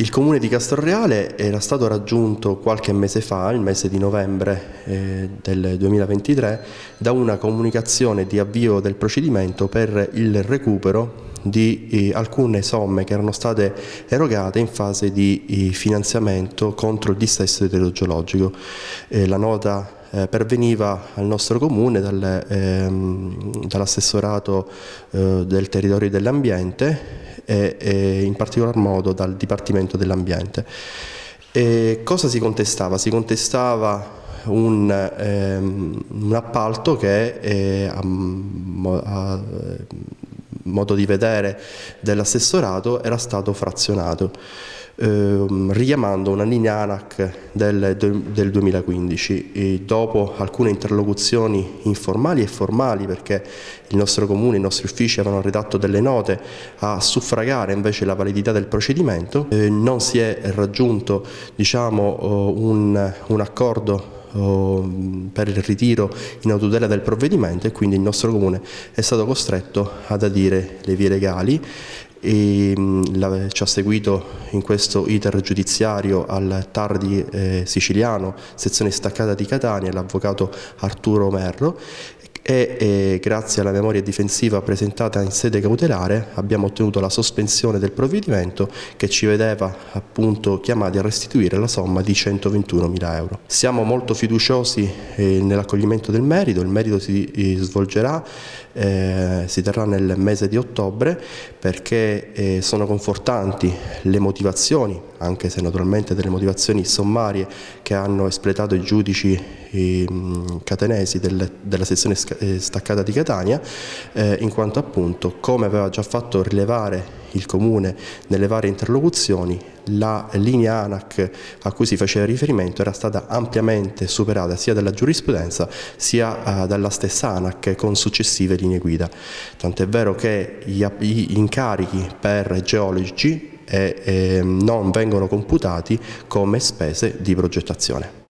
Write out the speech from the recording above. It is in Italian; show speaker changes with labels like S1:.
S1: Il comune di Castorreale era stato raggiunto qualche mese fa, il mese di novembre eh, del 2023, da una comunicazione di avvio del procedimento per il recupero di eh, alcune somme che erano state erogate in fase di eh, finanziamento contro il dissesto idrogeologico. Eh, la nota eh, perveniva al nostro comune dal, ehm, dall'assessorato eh, del territorio e dell'ambiente e, e in particolar modo dal Dipartimento dell'Ambiente. cosa si contestava? Si contestava un, ehm, un appalto che eh, a, a, eh, modo di vedere dell'assessorato era stato frazionato. Ehm, richiamando una linea ANAC del, del 2015. E dopo alcune interlocuzioni informali e formali, perché il nostro comune, i nostri uffici avevano redatto delle note a suffragare invece la validità del procedimento, eh, non si è raggiunto diciamo, eh, un, un accordo eh, per il ritiro in autotela del provvedimento e quindi il nostro comune è stato costretto ad adire le vie legali e mm, la, ci ha seguito in questo iter giudiziario al Tardi eh, Siciliano, sezione staccata di Catania, l'avvocato Arturo Merlo e eh, grazie alla memoria difensiva presentata in sede cautelare abbiamo ottenuto la sospensione del provvedimento che ci vedeva appunto chiamati a restituire la somma di 121 mila euro. Siamo molto fiduciosi eh, nell'accoglimento del merito, il merito si eh, svolgerà, eh, si terrà nel mese di ottobre perché eh, sono confortanti le motivazioni, anche se naturalmente delle motivazioni sommarie che hanno espletato i giudici ehm, catenesi del, della sezione eh, staccata di Catania, eh, in quanto appunto, come aveva già fatto rilevare il Comune nelle varie interlocuzioni, la linea ANAC a cui si faceva riferimento era stata ampiamente superata sia dalla giurisprudenza sia eh, dalla stessa ANAC con successive linee guida. Tant'è vero che gli incarichi per geologi ehm, non vengono computati come spese di progettazione.